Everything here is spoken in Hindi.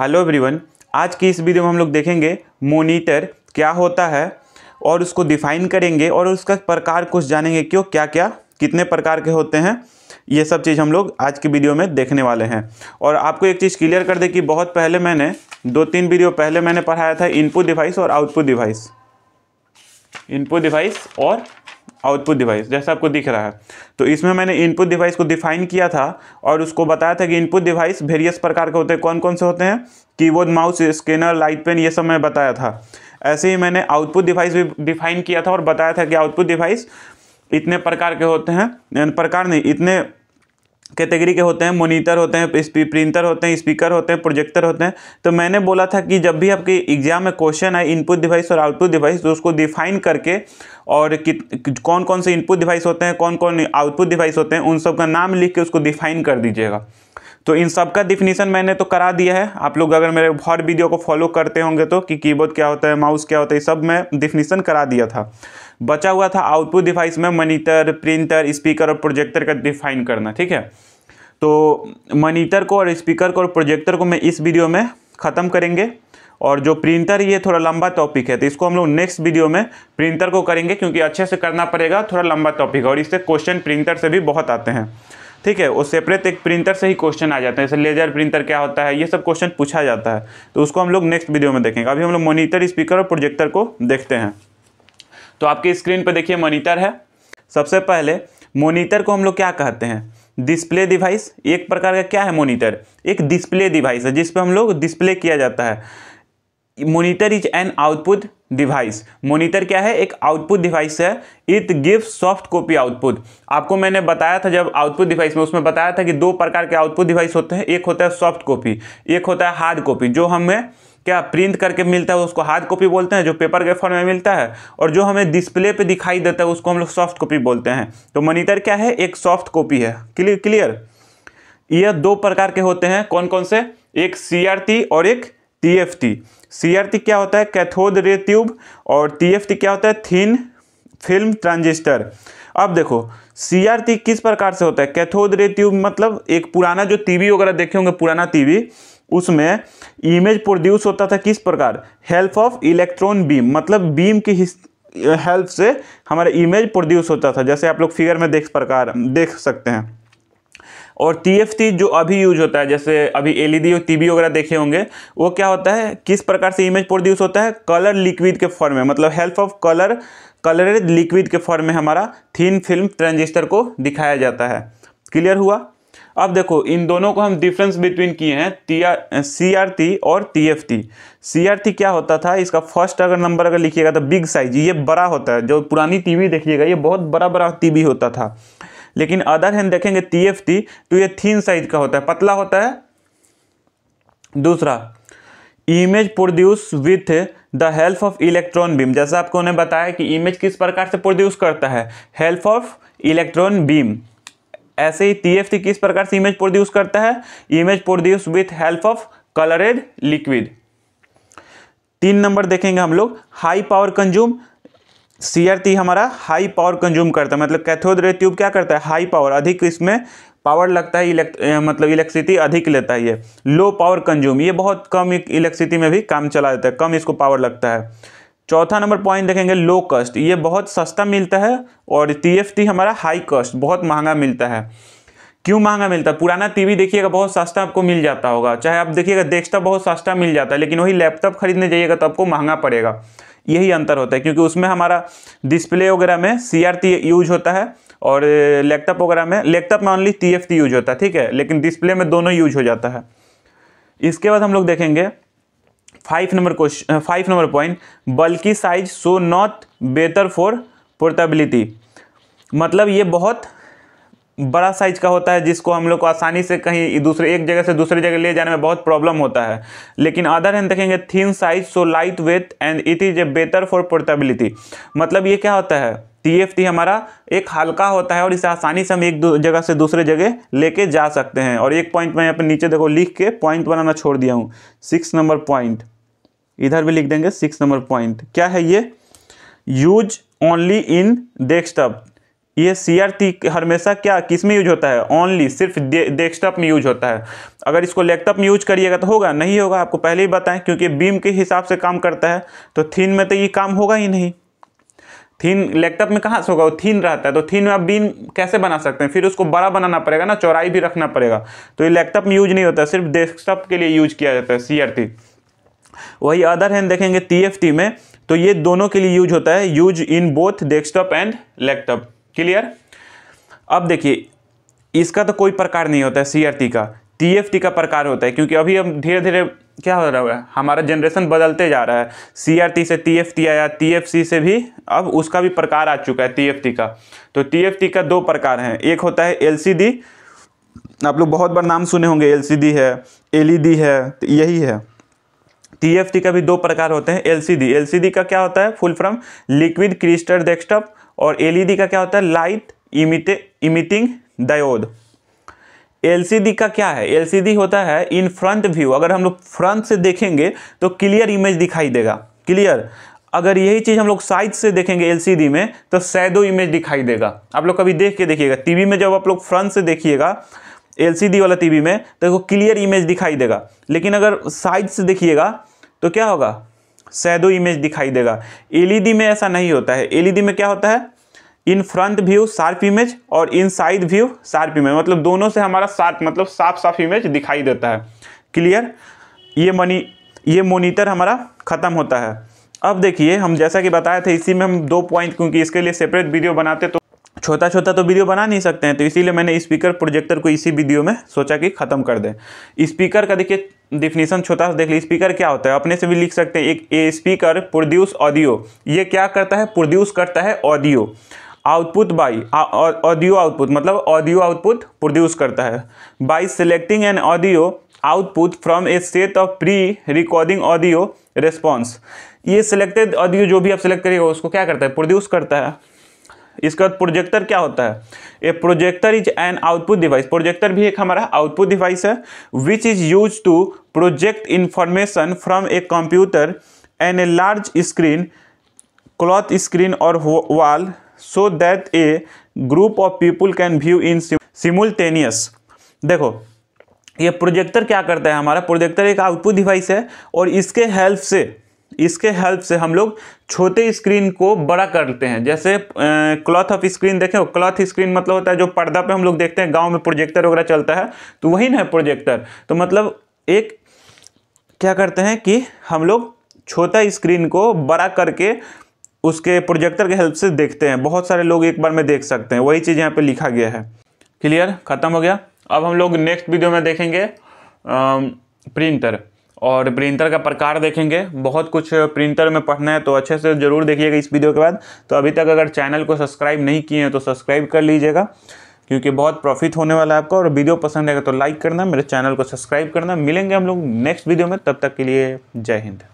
हेलो एवरीवन आज की इस वीडियो में हम लोग देखेंगे मोनीटर क्या होता है और उसको डिफाइन करेंगे और उसका प्रकार कुछ जानेंगे क्यों क्या क्या कितने प्रकार के होते हैं ये सब चीज़ हम लोग आज की वीडियो में देखने वाले हैं और आपको एक चीज़ क्लियर कर दे कि बहुत पहले मैंने दो तीन वीडियो पहले मैंने पढ़ाया था इनपुट डिवाइस और आउटपुट डिवाइस इनपुट डिवाइस और आउटपुट डिवाइस जैसा आपको दिख रहा है तो इसमें मैंने इनपुट डिवाइस को डिफाइन किया था और उसको बताया था कि इनपुट डिवाइस वेरियस प्रकार के होते हैं कौन कौन से होते हैं keyboard mouse scanner light pen ये सब मैं बताया था ऐसे ही मैंने आउटपुट डिवाइस भी डिफाइन किया था और बताया था कि आउटपुट डिवाइस इतने प्रकार के होते हैं प्रकार नहीं इतने कैटेगरी के होते हैं मोनीटर होते हैं प्रिंटर होते हैं स्पीकर होते हैं प्रोजेक्टर होते हैं तो मैंने बोला था कि जब भी आपके एग्जाम में क्वेश्चन आए इनपुट डिवाइस और आउटपुट डिवाइस तो उसको डिफाइन करके और कित कौन कौन से इनपुट डिवाइस होते हैं कौन कौन आउटपुट डिवाइस होते हैं उन सब का नाम लिख के उसको डिफाइन कर दीजिएगा तो इन सब का डिफिनीशन मैंने तो करा दिया है आप लोग अगर मेरे हर वीडियो को फॉलो करते होंगे तो कि कीबोर्ड क्या होता है माउस क्या होता है सब मैं डिफिनीसन करा दिया था बचा हुआ था आउटपुट डिवाइस में मनीटर प्रिंटर स्पीकर और प्रोजेक्टर का डिफाइन करना ठीक है तो मनीटर को और स्पीकर को और प्रोजेक्टर को मैं इस वीडियो में ख़त्म करेंगे और जो प्रिंटर ये थोड़ा लंबा टॉपिक है तो इसको हम लोग नेक्स्ट वीडियो में प्रिंटर को करेंगे क्योंकि अच्छे से करना पड़ेगा थोड़ा लंबा टॉपिक और इससे क्वेश्चन प्रिंटर से भी बहुत आते हैं ठीक है वो सेपरेट एक प्रिंटर से ही क्वेश्चन आ जाते हैं जैसे लेजर प्रिंटर क्या होता है ये सब क्वेश्चन पूछा जाता है तो उसको हम लोग नेक्स्ट वीडियो में देखेंगे अभी हम लोग मोनीटर स्पीकर और प्रोजेक्टर को देखते हैं तो आपकी स्क्रीन पर देखिए मोनीटर है सबसे पहले मोनीटर को हम लोग क्या कहते हैं डिस्प्ले डिवाइस एक प्रकार का क्या है मोनीटर एक डिस्प्ले डिवाइस है जिसपे हम लोग डिस्प्ले किया जाता है monitor is an output device monitor क्या है एक आउटपुट डिवाइस है it give soft copy output आपको मैंने बताया था जब आउटपुट डिवाइस में उसमें बताया था कि दो प्रकार के आउटपुट डिवाइस होते हैं एक होता है सॉफ्ट कॉपी एक होता है हार्ड कॉपी जो हमें क्या प्रिंट करके मिलता है उसको हार्ड कॉपी बोलते हैं जो पेपर के फॉर्म में मिलता है और जो हमें डिस्प्ले पे दिखाई देता है उसको हम लोग सॉफ्ट कॉपी बोलते हैं तो मॉनिटर क्या है एक सॉफ्ट कॉपी है क्लियर यह दो प्रकार के होते हैं कौन कौन से एक सी और एक टी सीआरटी क्या होता है कैथोड रे ट्यूब और टीएफटी क्या होता है थिन फिल्म ट्रांजिस्टर अब देखो सीआरटी किस प्रकार से होता है कैथोड रे ट्यूब मतलब एक पुराना जो टीवी वगैरह देखे होंगे पुराना टीवी उसमें इमेज प्रोड्यूस होता था किस प्रकार हेल्प ऑफ इलेक्ट्रॉन बीम मतलब बीम की हेल्प से हमारा इमेज प्रोड्यूस होता था जैसे आप लोग फिगर में देख प्रकार देख सकते हैं और टी जो अभी यूज होता है जैसे अभी एल ई e और टीवी वगैरह देखे होंगे वो क्या होता है किस प्रकार से इमेज प्रोड्यूस होता है कलर लिक्विड के फॉर्म में मतलब help of colour colour liquid के फॉर्म में हमारा थीन फिल्म ट्रांजिस्टर को दिखाया जाता है क्लियर हुआ अब देखो इन दोनों को हम डिफरेंस बिटवीन किए हैं T R C R T और T F T C R T क्या होता था इसका फर्स्ट अगर नंबर अगर लिखिएगा तो बिग साइज ये बड़ा होता है जो पुरानी टीवी देखिएगा ये बहुत बड़ा बड़ा टीवी होता था लेकिन अदर हैंड देखेंगे टी एफ टी तो ये थीन साइज का होता है पतला होता है दूसरा image produce with the help of electron beam जैसा आपको उन्हें बताया कि इमेज किस प्रकार से प्रोड्यूस करता है हेल्प ऑफ इलेक्ट्रॉन बीम ऐसे ही टीएफटी किस प्रकार से इमेज प्रोड्यूस करता है image produce with help of coloured liquid तीन नंबर देखेंगे हम लोग हाई पावर कंज्यूम सीआरटी हमारा हाई पावर कंज्यूम करता है मतलब कैथोड रे ट्यूब क्या करता है हाई पावर अधिक इसमें पावर लगता है इलेक्ट मतलब इलेक्ट्रिसिटी अधिक लेता है ये लो पावर कंज्यूम ये बहुत कम इलेक्ट्रिसिटी में भी काम चला देता है कम इसको पावर लगता है चौथा नंबर पॉइंट देखेंगे लो कॉस्ट ये बहुत सस्ता मिलता है और टी हमारा हाई कॉस्ट बहुत महंगा मिलता है क्यों महंगा मिलता है पुराना टीवी देखिएगा बहुत सस्ता आपको मिल जाता होगा चाहे आप देखिएगा डेस्कटॉप बहुत सस्ता मिल जाता है लेकिन वही लैपटॉप खरीदने जाइएगा तो आपको महंगा पड़ेगा यही अंतर होता है क्योंकि उसमें हमारा डिस्प्ले वगैरह में सी यूज होता है और लैपटॉप वगैरह में लैपटॉप में ओनली टी यूज होता है ठीक है लेकिन डिस्प्ले में दोनों यूज हो जाता है इसके बाद हम लोग देखेंगे five number question five number point bulky size so not better for portability मतलब ये बहुत बड़ा साइज का होता है जिसको हम लोग को आसानी से कहीं दूसरे एक जगह से दूसरी जगह ले जाने में बहुत प्रॉब्लम होता है लेकिन अदर हैंड देखेंगे thin size so light weight and it is a better for portability मतलब ये क्या होता है टी हमारा एक हल्का होता है और इसे आसानी से हम एक जगह से दूसरे जगह लेके जा सकते हैं और एक पॉइंट मैं यहाँ पर नीचे देखो लिख के पॉइंट बनाना छोड़ दिया हूँ सिक्स नंबर पॉइंट इधर भी लिख देंगे सिक्स नंबर पॉइंट क्या है ये यूज ओनली इन डेस्कटॉप ये सी आर टी हमेशा क्या किस में यूज होता है ओनली सिर्फ डेस्कटॉप में यूज होता है अगर इसको लैपटॉप में यूज करिएगा तो होगा नहीं होगा आपको पहले ही बताएं क्योंकि बीम के हिसाब से काम करता है तो थीन में तो ये काम होगा ही नहीं थीन लैपटॉप में कहाँ से होगा वो थीन रहता है तो थीन में आप बीम कैसे बना सकते हैं फिर उसको बड़ा बनाना पड़ेगा ना चौराई भी रखना पड़ेगा तो ये लैपटॉप में यूज नहीं होता सिर्फ डेस्कटॉप के लिए यूज किया जाता है सी वही अदर हैंड देखेंगे टी में तो ये दोनों के लिए यूज होता है use in both desktop and laptop clear अब देखिए इसका तो कोई प्रकार नहीं होता है सी का टी का प्रकार होता है क्योंकि अभी हम धीरे धीरे क्या हो रहा है हमारा जनरेशन बदलते जा रहा है सी से टी आया टी से भी अब उसका भी प्रकार आ चुका है टी का तो टी का दो प्रकार हैं एक होता है एल आप लोग बहुत बार नाम सुने होंगे एल है एल e है तो यही है टी का भी दो प्रकार होते हैं एल सी का क्या होता है full form liquid crystal desktop और एलईडी e का क्या होता है light emit emitting diode LCD का क्या है एलसीडी होता है इन फ्रंट व्यू अगर हम लोग फ्रंट से देखेंगे तो क्लियर इमेज दिखाई देगा क्लियर अगर यही चीज़ हम लोग साइड से देखेंगे एलसीडी में तो सैडो इमेज दिखाई देगा आप लोग कभी देख के देखिएगा टीवी में जब आप लोग फ्रंट से देखिएगा एलसीडी वाला टीवी में तो क्लियर इमेज दिखाई देगा लेकिन अगर साइड से देखिएगा तो क्या होगा सैदो इमेज दिखाई देगा एलईडी में ऐसा नहीं होता है एलईडी में क्या होता है in front view sharp image और in side view sharp image मतलब दोनों से हमारा शार्प मतलब साफ साफ इमेज दिखाई देता है क्लियर ये मनी ये मोनीटर हमारा ख़त्म होता है अब देखिए हम जैसा कि बताया था इसी में हम दो पॉइंट क्योंकि इसके लिए सेपरेट वीडियो बनाते तो छोटा छोटा तो वीडियो बना नहीं सकते हैं तो इसीलिए मैंने स्पीकर प्रोजेक्टर को इसी वीडियो में सोचा कि ख़त्म कर दें स्पीकर का देखिए डिफिनीसन छोटा सा देख लीजिए स्पीकर क्या होता है अपने से भी लिख सकते हैं एक ए स्पीकर प्रोड्यूस ऑडियो ये क्या करता है प्रोड्यूस करता है audio output by audio output मतलब ऑडियो आउटपुट प्रोड्यूस करता है by selecting an audio output from a set of pre recording audio response ये सिलेक्टेड ऑडियो जो भी आप सिलेक्ट करिएगा उसको क्या करता है प्रोड्यूस करता है इसके बाद प्रोजेक्टर क्या होता है a projector is an output device projector भी एक हमारा आउटपुट डिवाइस है which is use to project information from a computer and a large screen cloth screen और wall so that a group of people can view in simultaneous देखो ये प्रोजेक्टर क्या करता है हमारा प्रोजेक्टर एक आउटपुट डिवाइस है और इसके हेल्प से इसके हेल्प से हम लोग छोटे स्क्रीन को बड़ा करते हैं जैसे क्लॉथ ऑफ स्क्रीन देखें क्लॉथ स्क्रीन मतलब होता है जो पर्दा पे हम लोग देखते हैं गांव में प्रोजेक्टर वगैरह चलता है तो वही ना है प्रोजेक्टर तो मतलब एक क्या करते हैं कि हम लोग छोटा स्क्रीन को बड़ा करके उसके प्रोजेक्टर के हेल्प से देखते हैं बहुत सारे लोग एक बार में देख सकते हैं वही चीज़ यहाँ पर लिखा गया है क्लियर ख़त्म हो गया अब हम लोग नेक्स्ट वीडियो में देखेंगे प्रिंटर और प्रिंटर का प्रकार देखेंगे बहुत कुछ प्रिंटर में पढ़ना है तो अच्छे से ज़रूर देखिएगा इस वीडियो के बाद तो अभी तक अगर चैनल को सब्सक्राइब नहीं किए हैं तो सब्सक्राइब कर लीजिएगा क्योंकि बहुत प्रॉफिट होने वाला है आपको और वीडियो पसंद आएगा तो लाइक करना मेरे चैनल को सब्सक्राइब करना मिलेंगे हम लोग नेक्स्ट वीडियो में तब तक के लिए जय हिंद